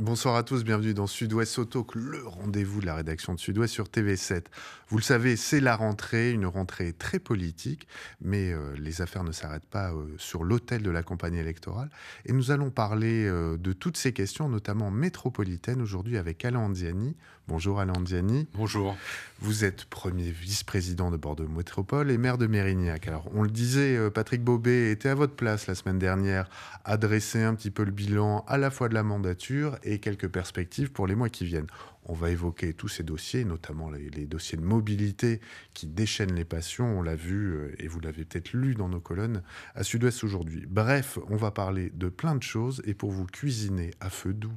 Bonsoir à tous, bienvenue dans Sud-Ouest Auto, le rendez-vous de la rédaction de Sud-Ouest sur TV7. Vous le savez, c'est la rentrée, une rentrée très politique, mais euh, les affaires ne s'arrêtent pas euh, sur l'autel de la campagne électorale. Et nous allons parler euh, de toutes ces questions, notamment métropolitaines, aujourd'hui avec Alain Ziani. Bonjour Alain Diani. Bonjour. Vous êtes premier vice-président de Bordeaux Métropole et maire de Mérignac. Alors, on le disait, euh, Patrick Bobet était à votre place la semaine dernière, à un petit peu le bilan à la fois de la mandature et quelques perspectives pour les mois qui viennent. On va évoquer tous ces dossiers, notamment les, dossiers de mobilité qui déchaînent les passions. On l'a vu euh, et vous l'avez peut-être lu dans nos colonnes à Sud-Ouest aujourd'hui. Bref, on va parler de plein de choses et pour vous cuisiner à feu doux,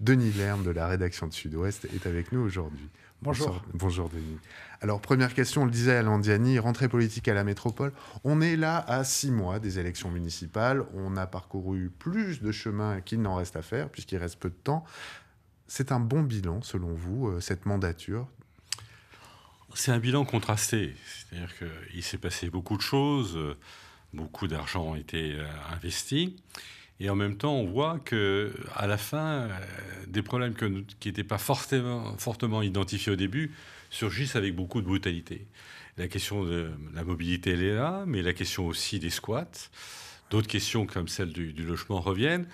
Denis Lerme de la rédaction de Sud-Ouest est avec nous aujourd'hui. Bonjour. Bonjour Denis. Alors première question, on le disait à Landiani, rentrée politique à la métropole. On est là à six mois des élections municipales. On a parcouru plus de chemin qu'il n'en reste à faire puisqu'il reste peu de temps. C'est un bon bilan, selon vous, euh, cette mandature C'est un bilan contrasté. C'est-à-dire qu'il s'est passé beaucoup de choses, euh, beaucoup d'argent a été euh, investi. Et en même temps, on voit que à la fin, des problèmes qui n'étaient pas fortement, identifiés au début surgissent avec beaucoup de brutalité. La question de la mobilité, elle est là, mais la question aussi des squats. D'autres questions comme celle du logement reviennent.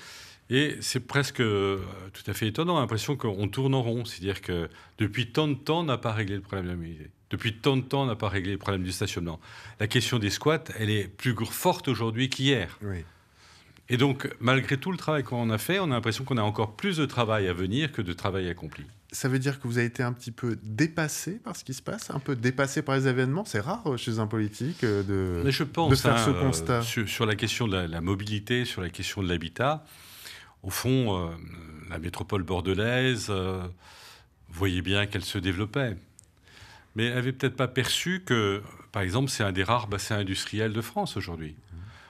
Et c'est presque euh, tout à fait étonnant, l'impression qu'on tourne en rond. C'est-à-dire que depuis tant de temps, on n'a pas réglé le problème de la mobilité. Depuis tant de temps, on n'a pas réglé le problème du stationnement. La question des squats, elle est plus forte aujourd'hui qu'hier. Et donc, malgré tout le travail qu'on a fait, on a l'impression qu'on a encore plus de travail à venir que de travail accompli. Ça veut dire que vous avez été un petit peu dépassé par ce qui se passe, un peu dépassé par les événements. C'est rare euh, chez un politique euh, de, faire hein, ce constat. sur, sur, la question de la mobilité, sur la question de l'habitat, au fond, euh, la métropole bordelaise euh, voyait bien qu'elle se développait, mais avait peut-être pas perçu que, par exemple, c'est un des rares bassins industriels de France aujourd'hui.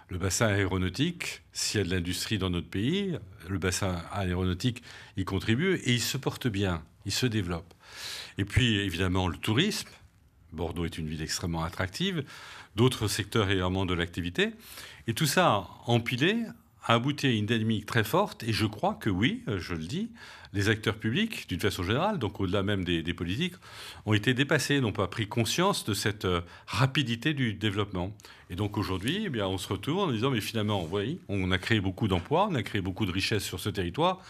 Le bassin aéronautique, s'il y a de l'industrie dans notre pays, le bassin aéronautique y contribue et il se porte bien, il se développe. Et puis, évidemment, le tourisme. Bordeaux est une ville extrêmement attractive, d'autres secteurs également de l'activité. Et tout ça empilé a abouti à une dynamique très forte, et je crois que oui, euh, je le dis, les acteurs publics, d'une façon générale, donc au-delà même des, politiques, ont été dépassés, n'ont pas pris conscience de cette euh, rapidité du développement. Et donc aujourd'hui, eh bien, on se retourne en disant, mais finalement, voyez, on a créé beaucoup d'emplois, on a créé beaucoup de richesses sur ce territoire,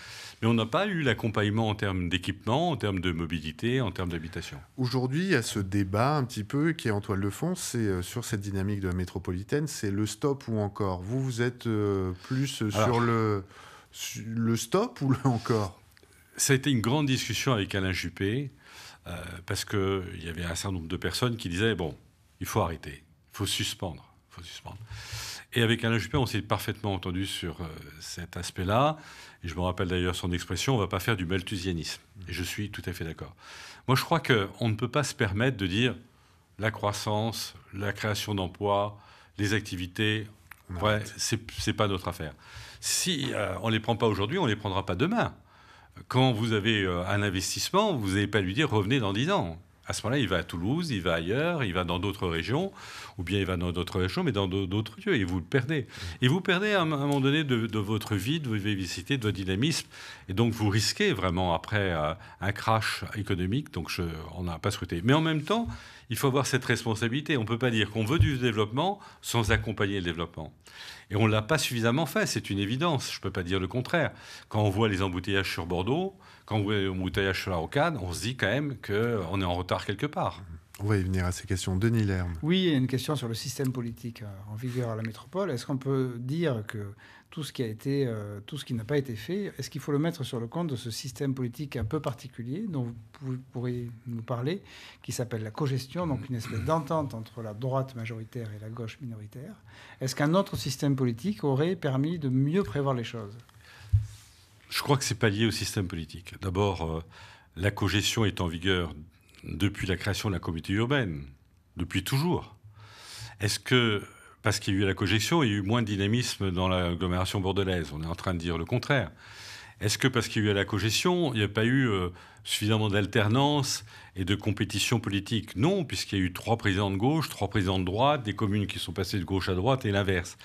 mais on n'a pas eu l'accompagnement en termes d'équipement, en termes de mobilité, en termes d'habitation. Aujourd'hui, il y a ce débat un petit peu qui est en toile de fond, c'est euh, sur cette dynamique de la métropolitaine, c'est le stop ou encore. Vous, vous êtes euh, plus sur le, le stop ou le encore ça a été une grande discussion avec Alain Juppé, euh, parce parce qu'il y avait un certain nombre de personnes qui disaient, bon, il faut arrêter, il faut suspendre, faut suspendre. Et avec Alain Juppé, on s'est parfaitement entendu sur euh, cet aspect-là. Et je me rappelle d'ailleurs son expression, on ne va pas faire du malthusianisme. Et je suis tout à fait d'accord. Moi, je crois qu'on ne peut pas se permettre de dire la croissance, la création d'emplois, les activités, ce c'est pas notre affaire. Si euh, on ne les prend pas aujourd'hui, on ne les prendra pas demain. Quand vous avez euh, un investissement, vous n'allez pas lui dire revenez dans 10 ans. À ce moment-là, il va à Toulouse, il va ailleurs, il va dans d'autres régions, ou bien il va dans d'autres régions, mais dans d'autres lieux, et vous le perdez. Et vous perdez à un moment donné de, votre vie, de votre vivacité, de votre dynamisme, et donc vous risquez vraiment après euh, un crash économique, donc on n'a pas souhaité. Mais en même temps, il faut avoir cette responsabilité. On ne peut pas dire qu'on veut du développement sans accompagner le développement. Et on ne l'a pas suffisamment fait, c'est une évidence, je ne peux pas dire le contraire. Quand on voit les embouteillages sur Bordeaux, quand on voit les embouteillages sur la rocade, on se dit quand même qu'on est en retard quelque part. On va y venir à ces questions. Denis Lerme. Oui, une question sur le système politique euh, en vigueur à la métropole. Est-ce qu'on peut dire que tout ce qui a été, euh, tout ce qui n'a pas été fait, est-ce qu'il faut le mettre sur le compte de ce système politique un peu particulier dont vous pourriez nous parler, qui s'appelle la cogestion, donc une espèce d'entente entre la droite majoritaire et la gauche minoritaire Est-ce qu'un autre système politique aurait permis de mieux prévoir les choses Je crois que c'est pas lié au système politique. D'abord. Euh, la cogestion est en vigueur depuis la création de la communauté urbaine, depuis toujours. Est-ce que, parce qu'il y a eu la cogestion, il y a eu moins de dynamisme dans l'agglomération bordelaise On est en train de dire le contraire. Est-ce que parce qu'il y a eu la cogestion, il n'y a pas eu euh, suffisamment d'alternance et de compétition politique Non, puisqu'il y a eu trois présidents de gauche, trois présidents de droite, des communes qui sont passées de gauche à droite et l'inverse.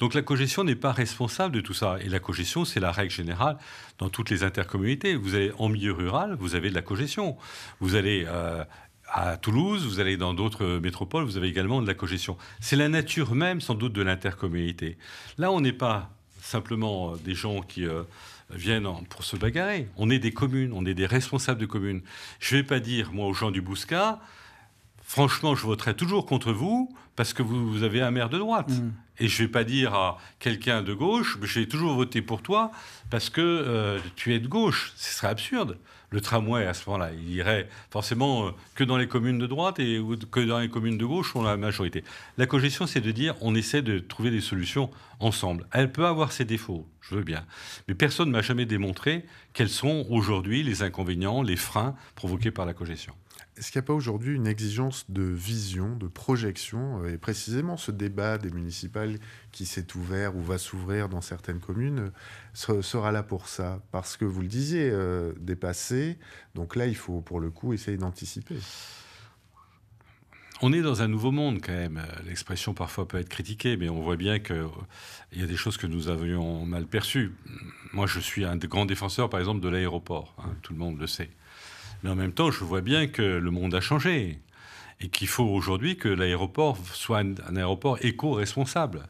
Donc la cogestion n'est pas responsable de tout ça. Et la cogestion, c'est la règle générale dans toutes les intercommunautés. Vous allez en milieu rural, vous avez de la cogestion. Vous allez euh, à Toulouse, vous allez dans d'autres métropoles, vous avez également de la cogestion. C'est la nature même, sans doute, de l'intercommunalité. Là, on n'est pas simplement euh, des gens qui euh, viennent pour se bagarrer. On est des communes, on est des responsables de communes. Je ne vais pas dire, moi, aux gens du Bouscat, franchement, je voterai toujours contre vous parce que vous, avez un maire de droite. Mm. Et je ne vais pas dire à quelqu'un de gauche, mais j'ai toujours voté pour toi parce que euh, tu es de gauche. Ce serait absurde. Le tramway, à ce moment-là, il irait forcément euh, que dans les communes de droite et que dans les communes de gauche on a la majorité. La cogestion, c'est de dire on essaie de trouver des solutions ensemble. Elle peut avoir ses défauts, je veux bien. Mais personne ne m'a jamais démontré quels sont aujourd'hui les inconvénients, les freins provoqués par la cogestion. Est-ce qu'il n'y a pas aujourd'hui une exigence de vision, de projection euh, Et précisément, ce débat des municipales qui s'est ouvert ou va s'ouvrir dans certaines communes euh, sera là pour ça. Parce que vous le disiez, euh, dépassé. dépasser. Donc là, il faut pour le coup essayer d'anticiper. On est dans un nouveau monde quand même. L'expression parfois peut être critiquée, mais on voit bien qu'il y a des choses que nous avions mal perçues. Moi, je suis un grand défenseur, par exemple, de l'aéroport. Hein, tout le monde le sait. Mais en même temps, je vois bien que le monde a changé et qu'il faut aujourd'hui que l'aéroport soit un, aéroport éco-responsable.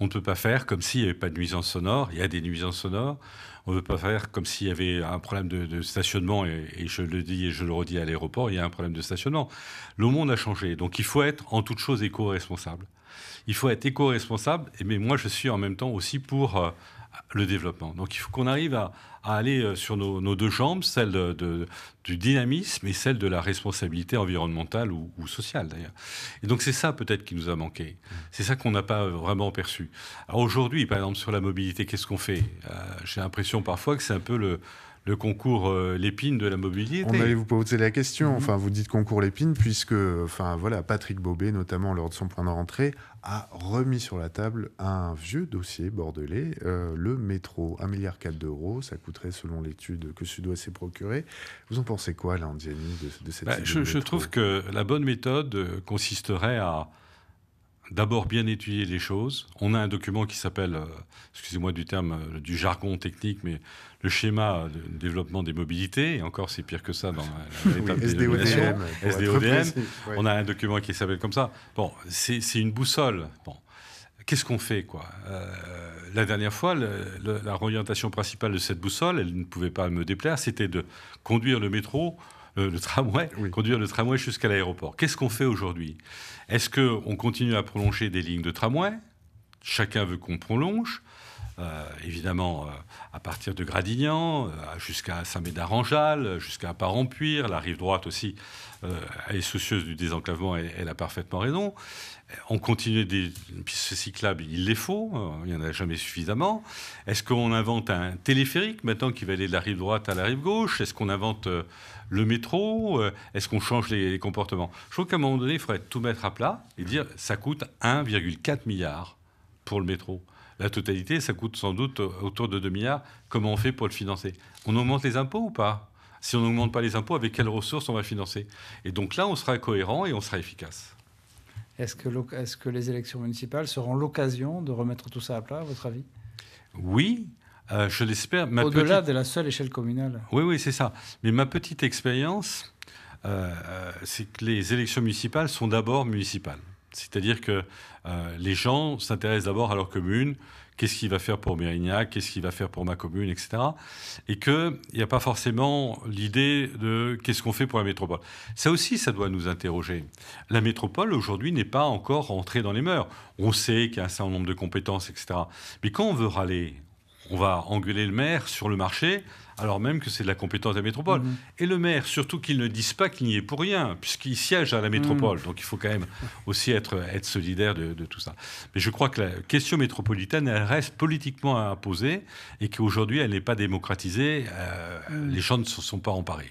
On ne peut pas faire comme s'il n'y avait pas de nuisances sonores. Il y a des nuisances sonores. On ne peut pas faire comme s'il y avait un problème de, stationnement. Et, je le dis et je le redis à l'aéroport, il y a un problème de stationnement. Le monde a changé. Donc il faut être en toute chose éco-responsable. Il faut être éco-responsable. Mais moi, je suis en même temps aussi pour euh, le développement. Donc il faut qu'on arrive à, à aller euh, sur nos, deux jambes, celle du dynamisme et celle de la responsabilité environnementale ou, sociale d'ailleurs. Et donc c'est ça peut-être qui nous a manqué. C'est ça qu'on n'a pas vraiment perçu. Alors aujourd'hui, par exemple sur la mobilité, qu'est-ce qu'on fait euh, J'ai l'impression parfois que c'est un peu le le concours euh, Lépine de la mobilité. On allait vous poser la question. Enfin, vous dites concours Lépine puisque, enfin voilà, Patrick Bobet, notamment lors de son point de rentrée, a remis sur la table un vieux dossier bordelais, euh, le métro, 1,4 milliard d'euros, ça coûterait selon l'étude que Sud-Ouest s'est procurée. Vous en pensez quoi, là, de, de cette bah, je trouve que la bonne méthode euh, consisterait à d'abord bien étudier les choses. On a un document qui s'appelle, euh, excusez-moi du terme, euh, du jargon technique, mais le schéma de développement des mobilités. Et encore, c'est pire que ça dans l'étape oui, SDODM. SDODM. On a un document qui s'appelle comme ça. Bon, c'est une boussole. Bon. Qu'est-ce qu'on fait quoi euh, La dernière fois, la orientation principale de cette boussole, elle ne pouvait pas me déplaire, c'était de conduire le métro euh, le tramway, conduire le tramway jusqu'à l'aéroport. Qu'est-ce qu'on fait aujourd'hui Est-ce qu'on continue à prolonger des lignes de tramway Chacun veut qu'on prolonge. Euh, évidemment, euh, à partir de Gradignan, jusqu'à Saint-Médard-en-Jalles, jusqu'à Parampuire, la rive droite aussi est soucieuse du désenclavement et elle a parfaitement raison. On continue des pistes cyclables, il les faut, il n'y en a jamais suffisamment. Est-ce qu'on invente un téléphérique maintenant qui va aller de la rive droite à la rive gauche Est-ce qu'on invente le métro, euh, est-ce qu'on change les, comportements Je crois qu'à un moment donné, il faudrait tout mettre à plat et dire mmh. ça coûte 1,4 milliard pour le métro. La totalité, ça coûte sans doute autour de 2 milliards. Comment on fait pour le financer On augmente les impôts ou pas Si on n'augmente pas les impôts, avec quelles ressources on va financer Et donc là, on sera cohérent et on sera efficace. Est-ce que, que, les élections municipales seront l'occasion de remettre tout ça à plat, à votre avis Oui, euh, je l'espère. Au-delà de la seule échelle communale. Oui, oui, c'est ça. Mais ma petite expérience, euh, euh, c'est que les élections municipales sont d'abord municipales. C'est-à-dire que les gens s'intéressent d'abord à leur commune. Qu'est-ce qu'il va faire pour Mérignac Qu'est-ce qu'il va faire pour ma commune Etc. Et qu'il n'y a pas forcément l'idée de qu'est-ce qu'on fait pour la métropole. Ça aussi, ça doit nous interroger. La métropole, aujourd'hui, n'est pas encore rentrée dans les mœurs. On sait qu'il y a un certain nombre de compétences, etc. Mais quand on veut râler, on va engueuler le maire sur le marché, alors même que c'est de la compétence de la métropole. Mhm. Et le maire, surtout qu'il ne dise pas qu'il n'y est pour rien, puisqu'il siège à la métropole. Mhm. Donc il faut quand même aussi être, être solidaire de, tout ça. Mais je crois que la question métropolitaine, elle reste politiquement à poser, et qu'aujourd'hui, elle n'est pas démocratisée. Euh, mhm. Les gens ne se sont pas emparés.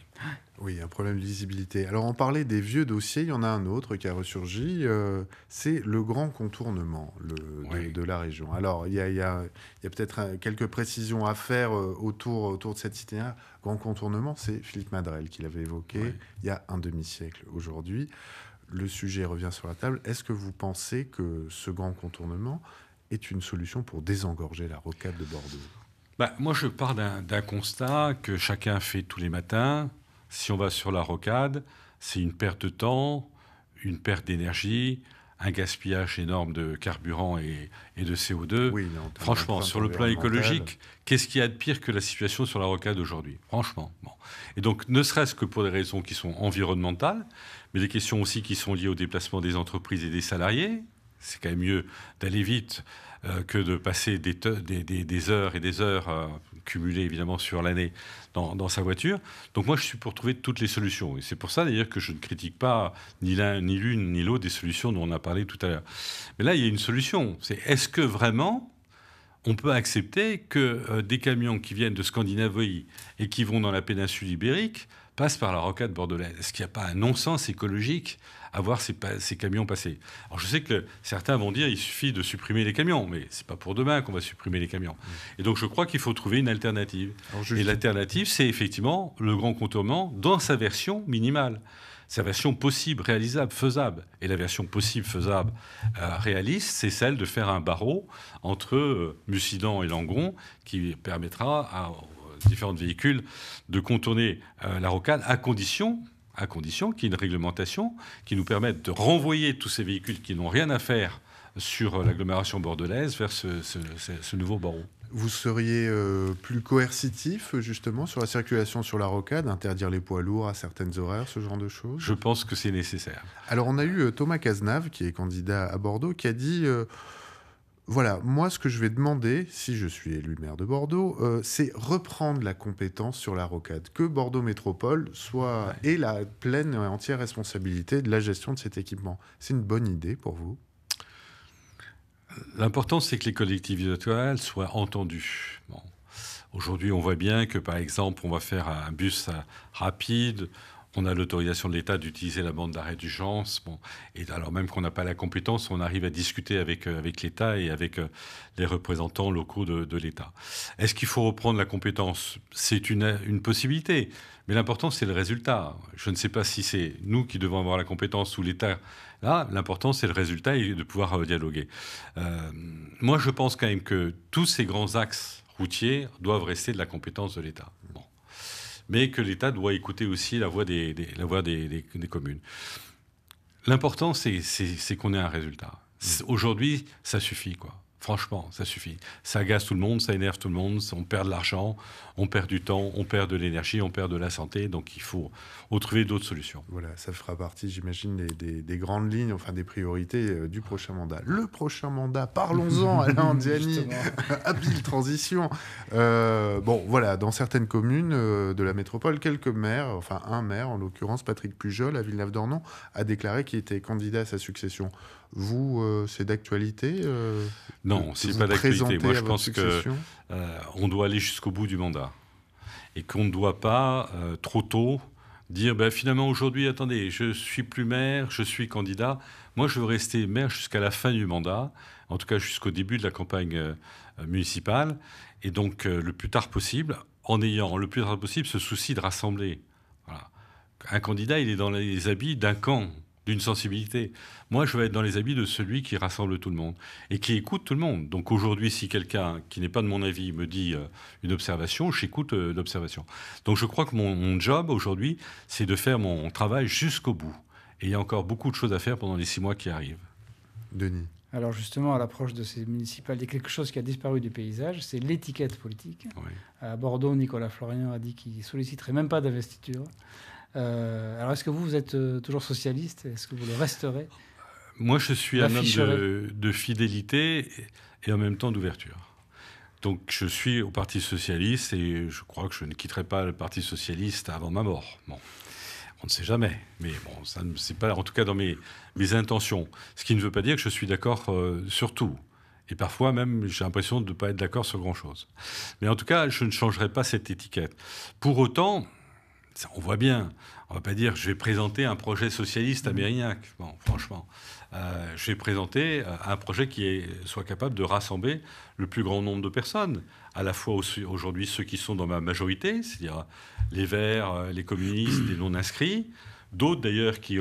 Oui, un problème de lisibilité. Alors, on parlait des vieux dossiers, il y en a un autre qui a ressurgi, euh, c'est le grand contournement de, la région. Alors, il y a, peut-être quelques précisions à faire euh, autour, de cette cité là Grand contournement, c'est Philippe Madrel qui l'avait évoqué il y a un demi-siècle aujourd'hui. Le sujet revient sur la table. Est-ce que vous pensez que ce grand contournement est une solution pour désengorger la rocade de Bordeaux bah, moi, je pars d'un constat que chacun fait tous les matins. Si on va sur la rocade, c'est une perte de temps, une perte d'énergie, un gaspillage énorme de carburant et, de CO2. Franchement, sur le plan écologique, qu'est-ce qu'il y a de pire que la situation sur la rocade aujourd'hui Franchement. Bon. Et donc, ne serait-ce que pour des raisons qui sont environnementales, mais des questions aussi qui sont liées au déplacement des entreprises et des salariés. C'est quand même mieux d'aller vite euh, que de passer des, heures et des heures cumulé évidemment sur l'année dans, sa voiture. Donc moi, je suis pour trouver toutes les solutions. Et c'est pour ça d'ailleurs que je ne critique pas ni l'un ni l'une ni l'autre des solutions dont on a parlé tout à l'heure. Mais là, il y a une solution. C'est est-ce que vraiment on peut accepter que euh, des camions qui viennent de Scandinavie et qui vont dans la péninsule ibérique passent par la rocade bordelaise Est-ce qu'il n'y a pas un non-sens écologique à voir ces, camions passer. Alors je sais que certains vont dire il suffit de supprimer les camions, mais c'est pas pour demain qu'on va supprimer les camions. Mm. Et donc je crois qu'il faut trouver une alternative. Et l'alternative, c'est effectivement le grand contournement dans sa version minimale sa version possible, réalisable, faisable. Et la version possible, faisable, euh, réaliste, c'est celle de faire un barreau entre euh, et Langon qui permettra à euh, différents véhicules de contourner euh, la rocade à condition à condition qu'il y ait une réglementation qui nous permette de renvoyer tous ces véhicules qui n'ont rien à faire sur euh, l'agglomération bordelaise vers ce, nouveau barreau vous seriez euh, plus coercitif justement sur la circulation sur la rocade, interdire les poids lourds à certaines horaires, ce genre de choses Je pense que c'est nécessaire. Alors on a eu euh, Thomas Cazenave, qui est candidat à Bordeaux, qui a dit voilà, moi ce que je vais demander, si je suis élu maire de Bordeaux, euh, c'est reprendre la compétence sur la rocade, que Bordeaux Métropole soit ait la pleine et entière responsabilité de la gestion de cet équipement. C'est une bonne idée pour vous L'important, c'est que les collectivités locales soient entendues. Aujourd'hui, on voit bien que, par exemple, on va faire un bus rapide, on a l'autorisation de l'État d'utiliser la bande d'arrêt d'urgence. Bon, et alors même qu'on n'a pas la compétence, on arrive à discuter avec, euh, avec l'État et avec euh, les représentants locaux de, l'État. Est-ce qu'il faut reprendre la compétence C'est une, possibilité, mais l'important c'est le résultat. Je ne sais pas si c'est nous qui devons avoir la compétence ou l'État. Là, l'important c'est le résultat et de pouvoir euh, dialoguer. moi, je pense quand même que tous ces grands axes routiers doivent rester de la compétence de l'État mais que l'État doit écouter aussi la voix des, la voix communes. L'important, c'est qu'on ait un résultat. Mm. Aujourd'hui, ça suffit, quoi. Franchement, ça suffit. Ça agace tout le monde, ça énerve tout le monde, on perd de l'argent, on perd du temps, on perd de l'énergie, on perd de la santé. Donc il faut trouver d'autres solutions. Voilà, ça fera partie, j'imagine, des, grandes lignes, enfin des priorités euh, du prochain mandat. Le prochain mandat, parlons-en, Alain Andiani. Habile transition. Euh, bon, voilà, dans certaines communes euh, de la métropole, quelques maires, enfin un maire en l'occurrence, Patrick Pujol à Villeneuve-d'Ornon, a déclaré qu'il était candidat à sa succession vous, euh, c'est d'actualité euh, Non, c'est pas d'actualité. Moi, je pense qu'on euh, doit aller jusqu'au bout du mandat et qu'on ne doit pas trop tôt dire ben, finalement aujourd'hui, attendez, je suis plus maire, je suis candidat. Moi, je veux rester maire jusqu'à la fin du mandat, en tout cas jusqu'au début de la campagne municipale, et donc le plus tard possible, en ayant le plus tard possible ce souci de rassembler. Un candidat, il est dans les habits d'un camp d'une sensibilité. Moi, je vais être dans les habits de celui qui rassemble tout le monde et qui écoute tout le monde. Donc aujourd'hui, si quelqu'un qui n'est pas de mon avis me dit euh, une observation, j'écoute euh, l'observation. Donc je crois que mon, job aujourd'hui, c'est de faire mon travail jusqu'au bout. Et il y a encore beaucoup de choses à faire pendant les six mois qui arrivent. Denis. Alors justement, à l'approche de ces municipales, il y a quelque chose qui a disparu du paysage, c'est l'étiquette politique. À Bordeaux, Nicolas Florian a dit qu'il solliciterait même pas d'investiture. Euh, alors, est-ce que vous, vous êtes euh, toujours socialiste Est-ce que vous le resterez Moi, je suis un homme de, fidélité et en même temps d'ouverture. Donc je suis au Parti socialiste et je crois que je ne quitterai pas le Parti socialiste avant ma mort. Bon, on ne sait jamais, mais bon, ça ne c'est pas en tout cas dans mes, mes intentions. Ce qui ne veut pas dire que je suis d'accord euh, sur tout. Et parfois même, j'ai l'impression de ne pas être d'accord sur grand-chose. Mais en tout cas, je ne changerai pas cette étiquette. Pour autant, on voit bien. On va pas dire, je vais présenter un projet socialiste mmh. américain ». Bon, franchement, euh, je vais présenter euh, un projet qui est, soit capable de rassembler le plus grand nombre de personnes, à la fois aujourd'hui ceux qui sont dans ma majorité, c'est-à-dire les Verts, euh, les communistes, les non-inscrits, D'autres d'ailleurs qui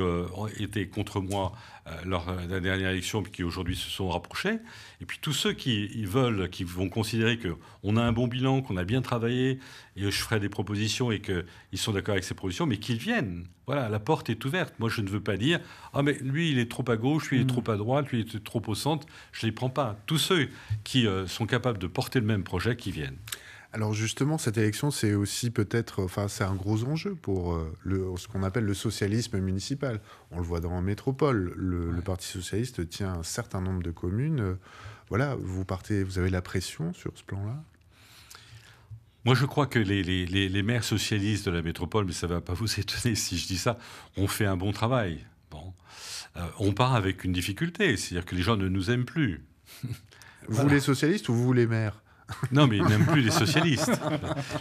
étaient euh, contre moi euh, lors de la dernière élection, et qui aujourd'hui se sont rapprochés. Et puis tous ceux qui veulent, qui vont considérer qu'on a un bon bilan, qu'on a bien travaillé, et je ferai des propositions et qu'ils sont d'accord avec ces propositions, mais qu'ils viennent. Voilà, la porte est ouverte. Moi, je ne veux pas dire, ah mais lui, il est trop à gauche, lui, il est hmm. trop à droite, lui, il est trop au centre. Je ne les prends pas. Tous ceux qui euh, sont capables de porter le même projet, qui viennent. Alors justement, cette élection, c'est aussi peut-être, enfin, c'est un gros enjeu pour euh, ce qu'on appelle le socialisme municipal. On le voit dans la métropole. Le, Parti socialiste tient un certain nombre de communes. Euh, voilà, vous partez, vous avez la pression sur ce plan-là. Moi, je crois que les, maires socialistes de la métropole, mais ça ne va pas vous étonner si je dis ça, ont fait un bon travail. Bon. Euh, on part avec une difficulté, c'est-à-dire que les gens ne nous aiment plus. Vous les socialistes ou vous les maires non, mais ils n'aiment plus les socialistes.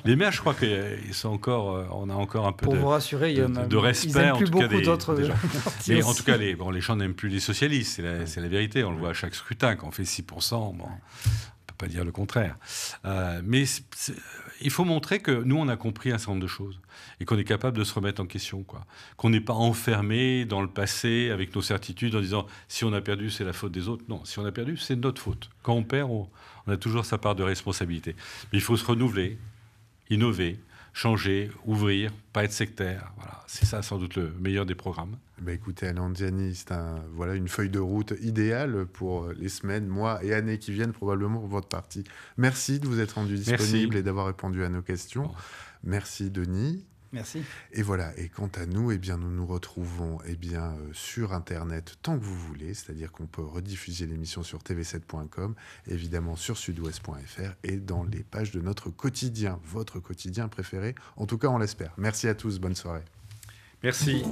Les maires, je crois qu'ils euh, sont encore, euh, on a encore un peu Pour de, rassurer, de, respect en tout cas euh, Mais en tout cas, les, bon, les gens n'aiment plus les socialistes, c'est la, la, vérité. On le voit à chaque scrutin. Quand on fait 6 bon, pas dire le contraire. Euh, mais il faut montrer que nous, on a compris un certain nombre de choses et qu'on est capable de se remettre en question, quoi. Qu'on n'est pas enfermé dans le passé avec nos certitudes en disant si on a perdu, c'est la faute des autres. Non, si on a perdu, c'est notre faute. Quand on perd, on a toujours sa part de responsabilité. Mais il faut se renouveler, innover, changer, ouvrir, pas être sectaire. Voilà, c'est ça sans doute le meilleur des programmes. Bah écoutez, Alain Diani, c'est voilà une feuille de route idéale pour euh, les semaines, mois et années qui viennent probablement pour votre parti. Merci de vous être rendu disponible et d'avoir répondu à nos questions. Merci Denis. Merci. Et voilà. Et quant à nous, eh bien, nous nous retrouvons eh bien, euh, sur Internet tant que vous voulez, c'est-à-dire qu'on peut rediffuser l'émission sur tv7.com, évidemment sur sudouest.fr et dans les pages de notre quotidien, votre quotidien préféré. En tout cas, on l'espère. Merci à tous. Bonne soirée. Merci.